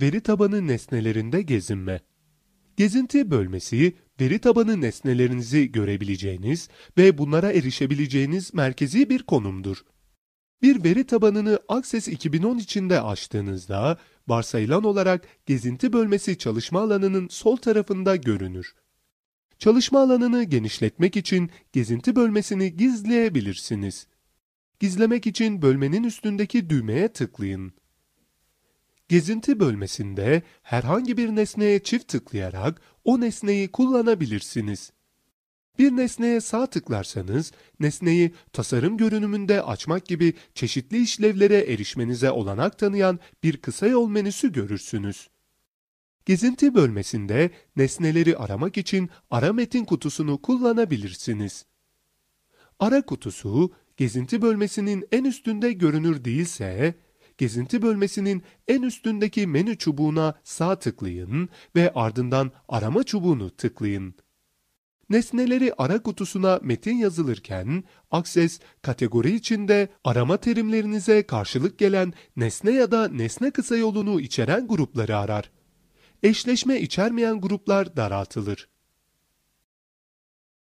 veri tabanı nesnelerinde gezinme. Gezinti bölmesi, veri tabanı nesnelerinizi görebileceğiniz ve bunlara erişebileceğiniz merkezi bir konumdur. Bir veri tabanını Access 2010 içinde açtığınızda, varsayılan olarak gezinti bölmesi çalışma alanının sol tarafında görünür. Çalışma alanını genişletmek için gezinti bölmesini gizleyebilirsiniz. Gizlemek için bölmenin üstündeki düğmeye tıklayın. Gezinti bölmesinde herhangi bir nesneye çift tıklayarak o nesneyi kullanabilirsiniz. Bir nesneye sağ tıklarsanız, nesneyi tasarım görünümünde açmak gibi çeşitli işlevlere erişmenize olanak tanıyan bir kısa yol menüsü görürsünüz. Gezinti bölmesinde nesneleri aramak için ara metin kutusunu kullanabilirsiniz. Ara kutusu, gezinti bölmesinin en üstünde görünür değilse, gezinti bölmesinin en üstündeki menü çubuğuna sağ tıklayın ve ardından arama çubuğunu tıklayın. Nesneleri ara kutusuna metin yazılırken, Access kategori içinde arama terimlerinize karşılık gelen nesne ya da nesne kısa yolunu içeren grupları arar. Eşleşme içermeyen gruplar daraltılır.